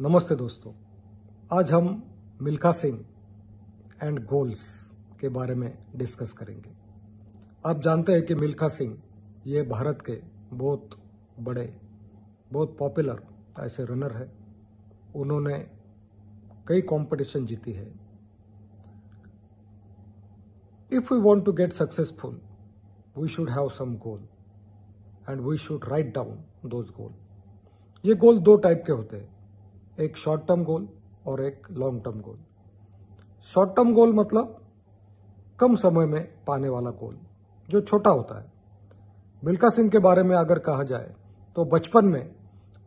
नमस्ते दोस्तों आज हम मिल्खा सिंह एंड गोल्स के बारे में डिस्कस करेंगे आप जानते हैं कि मिल्खा सिंह ये भारत के बहुत बड़े बहुत पॉपुलर ऐसे रनर है उन्होंने कई कंपटीशन जीती है if we want to get successful we should have some goal and we should write down those goal ये गोल दो टाइप के होते हैं एक शॉर्ट टर्म गोल और एक long term goal short term goal मतलब कम समय में पाने वाला गोल जो छोटा होता है मिल्खा सिंह के बारे में अगर कहा जाए तो बचपन में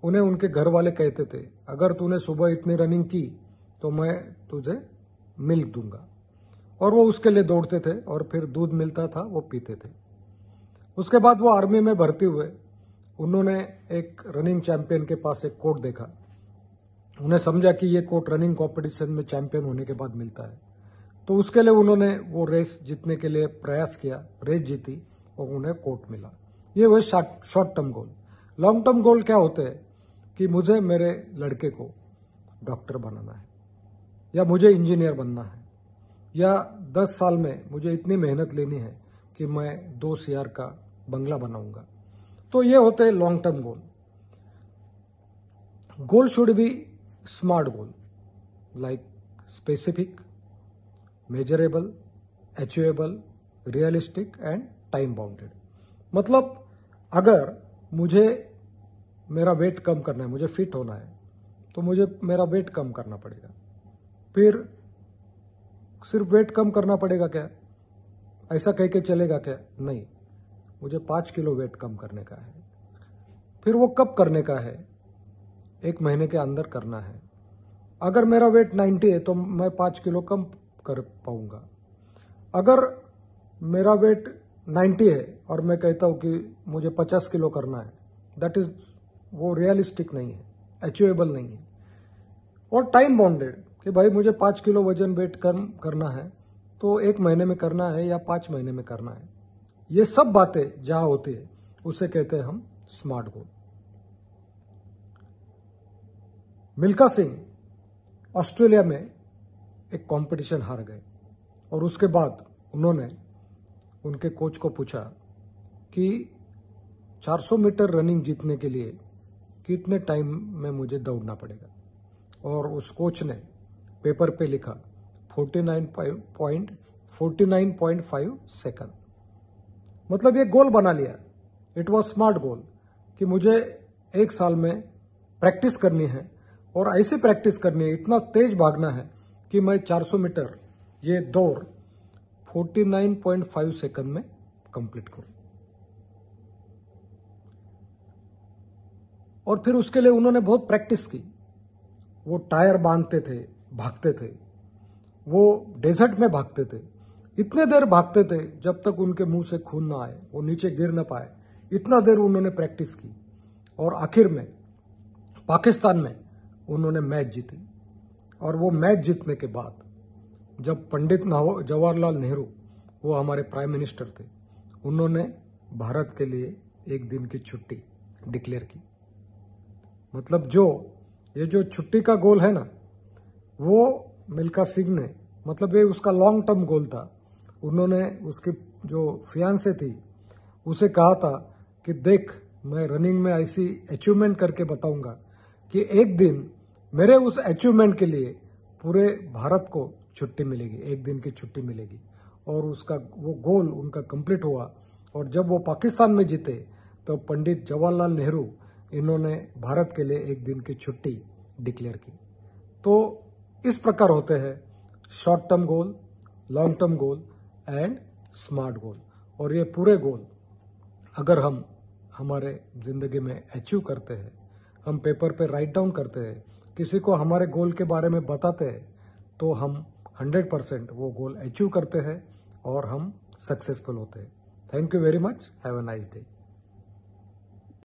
उन्हें उनके घर वाले कहते थे अगर तूने सुबह इतनी रनिंग की तो मैं तुझे मिल्क दूंगा और वो उसके लिए दौड़ते थे और फिर दूध मिलता था वो पीते थे उसके बाद वो आर्मी में भर्ती हुए उन्होंने एक रनिंग चैंपियन के पास एक कोट देखा उन्हें समझा कि ये कोट रनिंग कंपटीशन में चैंपियन होने के बाद मिलता है तो उसके लिए उन्होंने वो रेस जीतने के लिए प्रयास किया रेस जीती और उन्हें कोट मिला ये हुए short term goal long term goal क्या होते हैं कि मुझे मेरे लड़के को डॉक्टर बनाना है या मुझे इंजीनियर बनना है या दस साल में मुझे इतनी मेहनत लेनी है कि मैं दो सीआर का बंगला बनाऊंगा तो ये होते हैं long term goal goal should be smart goal like specific measurable achievable, realistic and time bounded मतलब अगर मुझे मेरा वेट कम करना है मुझे फिट होना है तो मुझे मेरा वेट कम करना पड़ेगा फिर सिर्फ वेट कम करना पड़ेगा क्या ऐसा कह के चलेगा क्या नहीं मुझे पाँच किलो वेट कम करने का है फिर वो कब करने का है एक महीने के अंदर करना है अगर मेरा वेट 90 है तो मैं पाँच किलो कम कर पाऊंगा अगर मेरा वेट 90 है और मैं कहता हूँ कि मुझे 50 किलो करना है दैट इज वो रियलिस्टिक नहीं है अचीवेबल नहीं है और टाइम बाउंडेड कि भाई मुझे पाँच किलो वजन वेट कम करना है तो एक महीने में करना है या पाँच महीने में करना है ये सब बातें जहाँ होती है उसे कहते हैं हम smart goal Milkha Singh Australia में एक कंपटीशन हार गए और उसके बाद उन्होंने उनके कोच को पूछा कि 400 मीटर रनिंग जीतने के लिए कितने टाइम में मुझे दौड़ना पड़ेगा और उस कोच ने पेपर पे लिखा 49.49.5 सेकंड मतलब ये गोल बना लिया इट वाज स्मार्ट गोल कि मुझे एक साल में प्रैक्टिस करनी है और ऐसे प्रैक्टिस करनी है इतना तेज भागना है कि मैं 400 मीटर ये दौड़ 49.5 सेकंड में कंप्लीट करूं और फिर उसके लिए उन्होंने बहुत प्रैक्टिस की वो टायर बांधते थे भागते थे वो डेजर्ट में भागते थे इतने देर भागते थे जब तक उनके मुंह से खून ना आए वो नीचे गिर ना पाए इतना देर उन्होंने प्रैक्टिस की और आखिर में पाकिस्तान में उन्होंने मैच जीती और वो मैच जीतने के बाद जब पंडित जवाहरलाल नेहरू वो हमारे प्राइम मिनिस्टर थे उन्होंने भारत के लिए एक दिन की छुट्टी डिक्लेयर की मतलब जो ये जो छुट्टी का गोल है ना वो मिल्खा सिंह ने मतलब ये उसका लॉन्ग टर्म गोल था उन्होंने उसकी जो फियांसे थी उसे कहा था कि देख मैं रनिंग में ऐसी अचीवमेंट करके बताऊंगा कि एक दिन मेरे उस अचीवमेंट के लिए पूरे भारत को छुट्टी मिलेगी एक दिन की छुट्टी मिलेगी और उसका वो गोल उनका कंप्लीट हुआ और जब वो पाकिस्तान में जीते तो पंडित जवाहरलाल नेहरू इन्होंने भारत के लिए एक दिन की छुट्टी डिक्लेयर की तो इस प्रकार होते हैं short term goal long term goal and smart goal और ये पूरे गोल अगर हम हमारे ज़िंदगी में अचीव करते हैं हम पेपर पे राइट डाउन करते हैं किसी को हमारे गोल के बारे में बताते हैं तो हम 100 परसेंट वो गोल अचीव करते हैं और हम सक्सेसफुल होते हैं thank you very much have a nice day